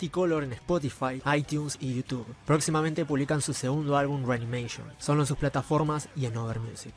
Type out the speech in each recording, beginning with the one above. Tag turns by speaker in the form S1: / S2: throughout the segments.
S1: y color en Spotify, iTunes y YouTube. Próximamente publican su segundo álbum Reanimation, solo en sus plataformas y en Over Music.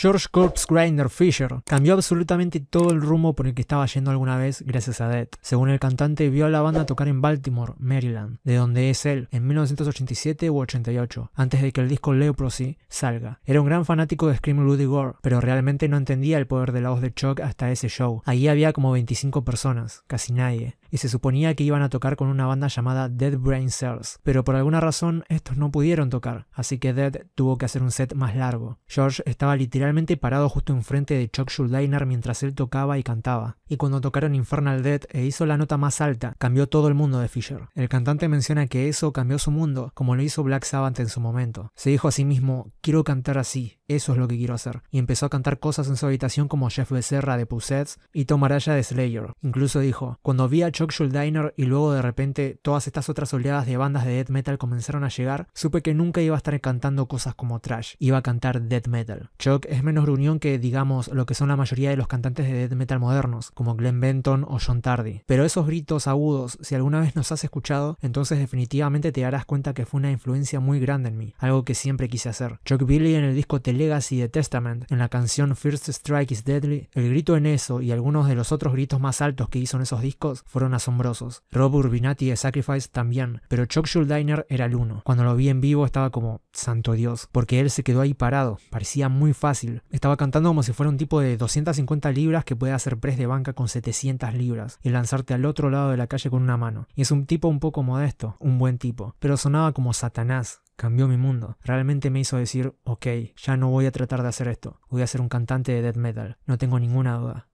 S1: George Corpse Grinder Fisher cambió absolutamente todo el rumbo por el que estaba yendo alguna vez gracias a Death. Según el cantante, vio a la banda tocar en Baltimore, Maryland, de donde es él, en 1987 u 88, antes de que el disco Leprosy salga. Era un gran fanático de Scream Rudy Gore, pero realmente no entendía el poder de la voz de Chuck hasta ese show. Allí había como 25 personas, casi nadie y se suponía que iban a tocar con una banda llamada Dead Brain Cells, pero por alguna razón estos no pudieron tocar, así que Dead tuvo que hacer un set más largo. George estaba literalmente parado justo enfrente de Chuck Schuldiner mientras él tocaba y cantaba y cuando tocaron Infernal Dead e hizo la nota más alta, cambió todo el mundo de Fisher. El cantante menciona que eso cambió su mundo, como lo hizo Black Sabbath en su momento. Se dijo a sí mismo, quiero cantar así, eso es lo que quiero hacer, y empezó a cantar cosas en su habitación como Jeff Becerra de Pussets y Tomaraya de Slayer. Incluso dijo, cuando vi a Chuck Schuldiner y luego de repente todas estas otras oleadas de bandas de death metal comenzaron a llegar, supe que nunca iba a estar cantando cosas como trash, iba a cantar death metal. Chuck es menos reunión que, digamos, lo que son la mayoría de los cantantes de death metal modernos, como Glenn Benton o John Tardy. Pero esos gritos agudos, si alguna vez nos has escuchado, entonces definitivamente te darás cuenta que fue una influencia muy grande en mí, algo que siempre quise hacer. Chuck Billy en el disco The Legacy de Testament, en la canción First Strike is Deadly, el grito en eso y algunos de los otros gritos más altos que hizo en esos discos fueron asombrosos. Rob Urbinati de Sacrifice también, pero Chuck Schuldiner era el uno. Cuando lo vi en vivo estaba como, santo Dios, porque él se quedó ahí parado, parecía muy fácil. Estaba cantando como si fuera un tipo de 250 libras que puede hacer press de banca con 700 libras y lanzarte al otro lado de la calle con una mano. Y es un tipo un poco modesto, un buen tipo, pero sonaba como Satanás, cambió mi mundo. Realmente me hizo decir, ok, ya no voy a tratar de hacer esto, voy a ser un cantante de death metal, no tengo ninguna duda.